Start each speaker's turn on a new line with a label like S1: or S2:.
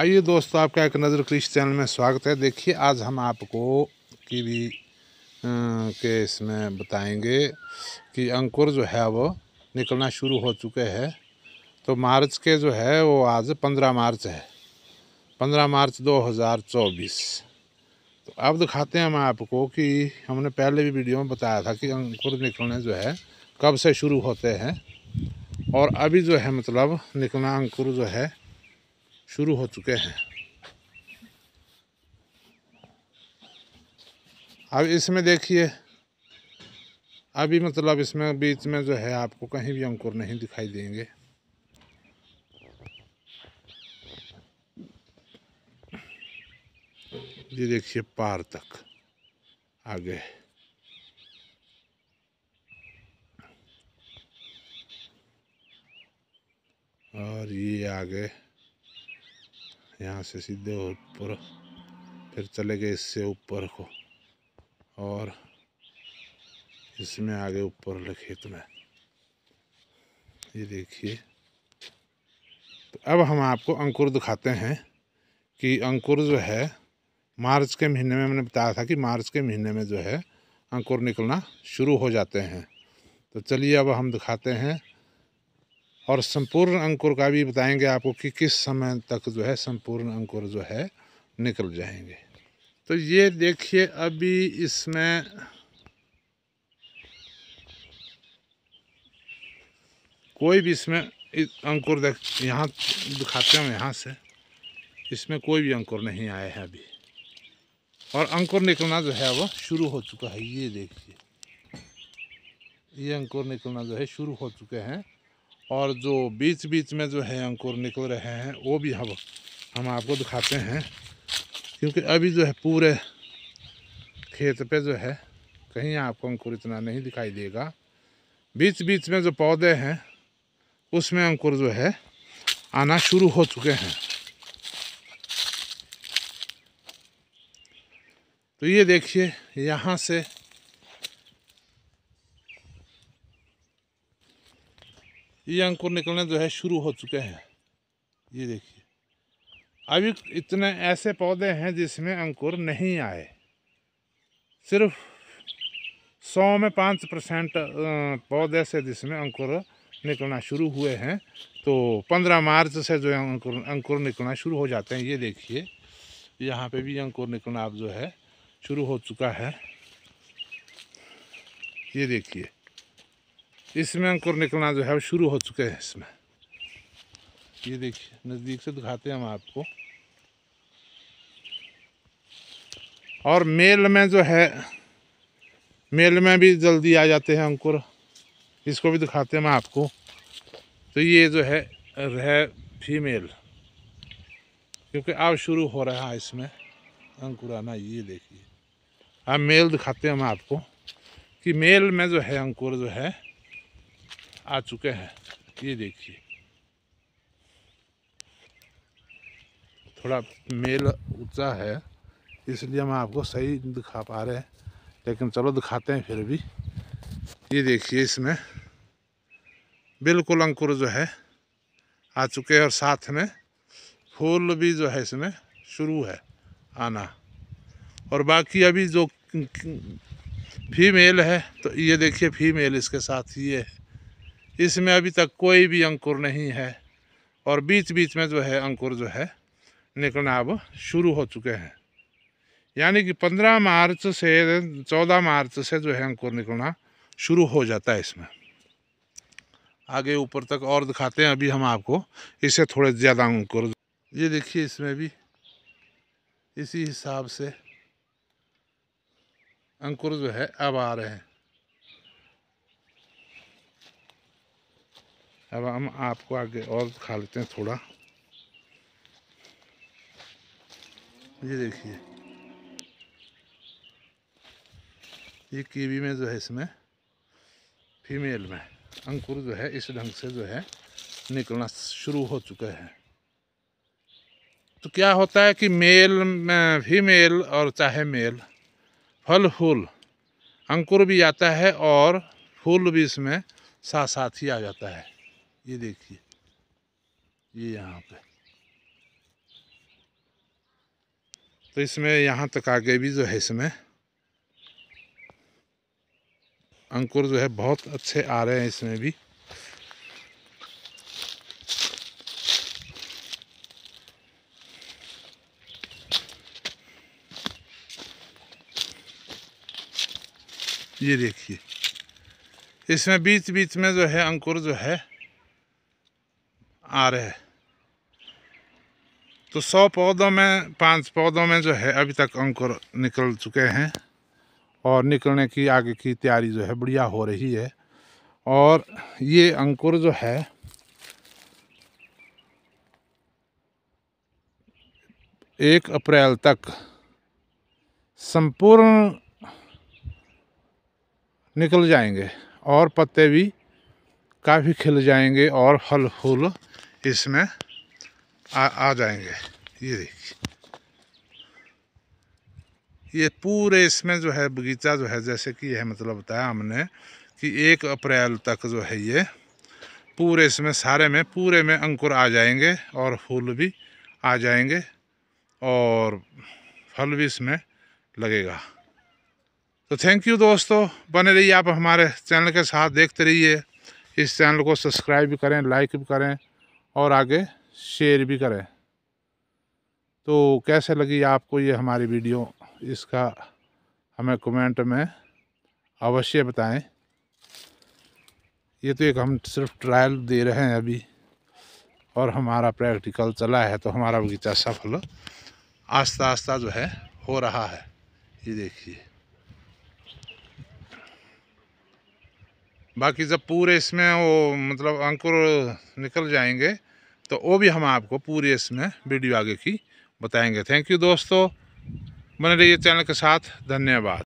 S1: आइए दोस्तों आपका एक नज़र कृषि चैनल में स्वागत है देखिए आज हम आपको कीवी के इसमें बताएंगे कि अंकुर जो है वो निकलना शुरू हो चुके हैं तो मार्च के जो है वो आज पंद्रह मार्च है पंद्रह मार्च दो हज़ार चौबीस तो अब दिखाते हैं हम आपको कि हमने पहले भी वीडियो में बताया था कि अंकुर निकलने जो है कब से शुरू होते हैं और अभी जो है मतलब निकलना अंकुर जो है शुरू हो चुके हैं अब इसमें देखिए अभी मतलब इसमें बीच में जो है आपको कहीं भी अंकुर नहीं दिखाई देंगे ये देखिए पार तक आगे और ये आगे यहाँ से सीधे ऊपर फिर चले गए इससे ऊपर को और इसमें आगे ऊपर वाले खेत में ये देखिए तो अब हम आपको अंकुर दिखाते हैं कि अंकुर जो है मार्च के महीने में मैंने बताया था कि मार्च के महीने में जो है अंकुर निकलना शुरू हो जाते हैं तो चलिए अब हम दिखाते हैं और संपूर्ण अंकुर का भी बताएंगे आपको कि किस समय तक जो है संपूर्ण अंकुर जो है निकल जाएंगे तो ये देखिए अभी इसमें कोई भी इसमें अंकुर देख यहाँ दिखाते हैं यहाँ से इसमें कोई भी अंकुर नहीं आया है अभी और अंकुर निकलना जो है वो शुरू हो चुका है ये देखिए ये अंकुर निकलना जो है शुरू हो चुके हैं और जो बीच बीच में जो है अंकुर निकल रहे हैं वो भी हम हम आपको दिखाते हैं क्योंकि अभी जो है पूरे खेत पे जो है कहीं आपको अंकुर इतना नहीं दिखाई देगा बीच बीच में जो पौधे हैं उसमें अंकुर जो है आना शुरू हो चुके हैं तो ये देखिए यहाँ से ये अंकुर निकलने जो है शुरू हो चुके हैं ये देखिए अभी इतने ऐसे पौधे हैं जिसमें अंकुर नहीं आए सिर्फ सौ में पाँच परसेंट पौधे से जिसमें अंकुर निकलना शुरू हुए हैं तो पंद्रह मार्च से जो है अंकुर अंकुर निकलना शुरू हो जाते हैं ये देखिए यहाँ पे भी अंकुर निकलना अब जो है शुरू हो चुका है ये देखिए इसमें अंकुर निकलना जो है शुरू हो चुके हैं इसमें ये देखिए नज़दीक से दिखाते हैं हम आपको और मेल में जो है मेल में भी जल्दी आ जाते हैं अंकुर इसको भी दिखाते हैं हम आपको तो ये जो है रह फीमेल क्योंकि अब शुरू हो रहा है इसमें अंकुर आना ये देखिए अब मेल दिखाते हैं हम आपको कि मेल में जो है अंकुर जो है आ चुके हैं ये देखिए थोड़ा मेल ऊंचा है इसलिए हम आपको सही दिखा पा रहे हैं लेकिन चलो दिखाते हैं फिर भी ये देखिए इसमें बिल्कुल अंकुर जो है आ चुके हैं और साथ में फूल भी जो है इसमें शुरू है आना और बाकी अभी जो फीमेल है तो ये देखिए फीमेल इसके साथ ये है इसमें अभी तक कोई भी अंकुर नहीं है और बीच बीच में जो है अंकुर जो है निकलना अब शुरू हो चुके हैं यानी कि 15 मार्च से 14 मार्च से जो है अंकुर निकलना शुरू हो जाता है इसमें आगे ऊपर तक और दिखाते हैं अभी हम आपको इसे थोड़े ज़्यादा अंकुर ये देखिए इसमें भी इसी हिसाब से अंकुर जो है अब आ रहे हैं अब हम आपको आगे और खा लेते हैं थोड़ा ये देखिए ये कीवी में जो है इसमें फीमेल में अंकुर जो है इस ढंग से जो है निकलना शुरू हो चुका है तो क्या होता है कि मेल फीमेल और चाहे मेल फल फूल अंकुर भी आता है और फूल भी इसमें साथ साथ ही आ जाता है ये देखिए ये यहाँ पे तो इसमें यहाँ तक आगे भी जो है इसमें अंकुर जो है बहुत अच्छे आ रहे हैं इसमें भी ये देखिए इसमें बीच बीच में जो है अंकुर जो है आ रहे हैं तो सौ पौधों में पांच पौधों में जो है अभी तक अंकुर निकल चुके हैं और निकलने की आगे की तैयारी जो है बढ़िया हो रही है और ये अंकुर जो है एक अप्रैल तक संपूर्ण निकल जाएंगे और पत्ते भी काफ़ी खिल जाएंगे और फल फूल इसमें आ, आ जाएंगे ये देखिए ये पूरे इसमें जो है बगीचा जो है जैसे कि यह मतलब बताया हमने कि एक अप्रैल तक जो है ये पूरे इसमें सारे में पूरे में अंकुर आ जाएंगे और फूल भी आ जाएंगे और फल भी इसमें लगेगा तो थैंक यू दोस्तों बने रहिए आप हमारे चैनल के साथ देखते रहिए इस चैनल को सब्सक्राइब भी करें लाइक भी करें और आगे शेयर भी करें तो कैसे लगी आपको ये हमारी वीडियो इसका हमें कमेंट में अवश्य बताएं ये तो एक हम सिर्फ ट्रायल दे रहे हैं अभी और हमारा प्रैक्टिकल चला है तो हमारा बगीचा सफल आस्ता आस्ता जो है हो रहा है ये देखिए बाकी जब पूरे इसमें वो मतलब अंकुर निकल जाएंगे तो वो भी हम आपको पूरे इसमें वीडियो आगे की बताएंगे थैंक यू दोस्तों बने रहिए चैनल के साथ धन्यवाद